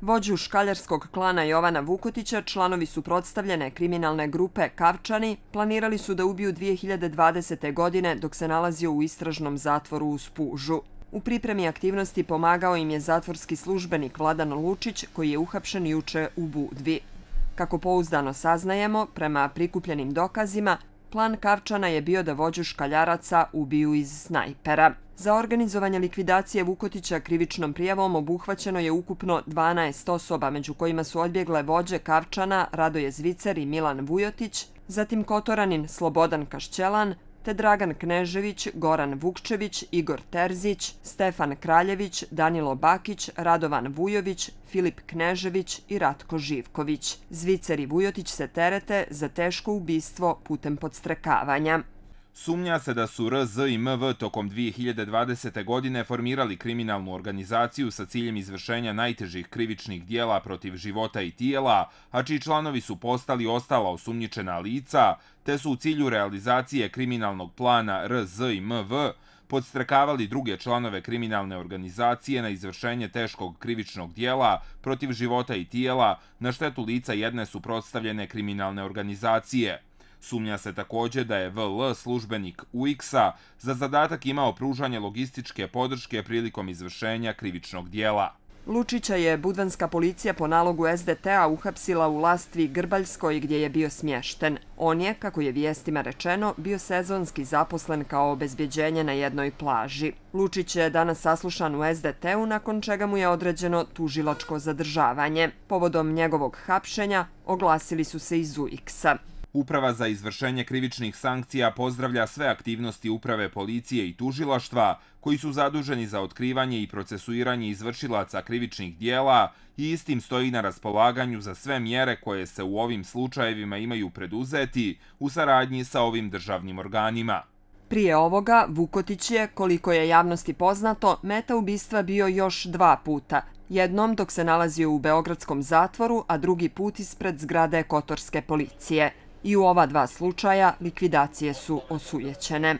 Vođu škaljarskog klana Jovana Vukotića, članovi su prodstavljene kriminalne grupe Kavčani, planirali su da ubiju 2020. godine dok se nalazio u istražnom zatvoru u Spužu. U pripremi aktivnosti pomagao im je zatvorski službenik Vladan Lučić, koji je uhapšen juče u Budvi. Kako pouzdano saznajemo, prema prikupljenim dokazima, plan Kavčana je bio da vođu škaljaraca ubiju iz snajpera. Za organizovanje likvidacije Vukotića krivičnom prijavom obuhvaćeno je ukupno 12 osoba, među kojima su odbjegle vođe Kavčana, Radoje Zvicer i Milan Vujotić, zatim Kotoranin Slobodan Kašćelan, te Dragan Knežević, Goran Vukčević, Igor Terzić, Stefan Kraljević, Danilo Bakić, Radovan Vujović, Filip Knežević i Ratko Živković. Zvicer i Vujotić se terete za teško ubistvo putem podstrekavanja. Sumnja se da su RZ i MV tokom 2020. godine formirali kriminalnu organizaciju sa ciljem izvršenja najtežih krivičnih dijela protiv života i tijela, a čiji članovi su postali ostala osumnjičena lica, te su u cilju realizacije kriminalnog plana RZ i MV podstrekavali druge članove kriminalne organizacije na izvršenje teškog krivičnog dijela protiv života i tijela na štetu lica jedne suprotstavljene kriminalne organizacije. Sumnja se također da je VL službenik UX-a za zadatak imao pružanje logističke podrške prilikom izvršenja krivičnog dijela. Lučića je Budvanska policija po nalogu SDT-a uhapsila u lastvi Grbaljskoj gdje je bio smješten. On je, kako je vijestima rečeno, bio sezonski zaposlen kao obezbjeđenje na jednoj plaži. Lučić je danas saslušan u SDT-u nakon čega mu je određeno tužiločko zadržavanje. Povodom njegovog hapšenja oglasili su se iz UX-a. Uprava za izvršenje krivičnih sankcija pozdravlja sve aktivnosti uprave policije i tužilaštva koji su zaduženi za otkrivanje i procesuiranje izvršilaca krivičnih dijela i istim stoji na raspolaganju za sve mjere koje se u ovim slučajevima imaju preduzeti u saradnji sa ovim državnim organima. Prije ovoga, Vukotić je, koliko je javnosti poznato, meta ubistva bio još dva puta. Jednom dok se nalazio u Beogradskom zatvoru, a drugi put ispred zgrade Kotorske policije. I u ova dva slučaja likvidacije su osujećene.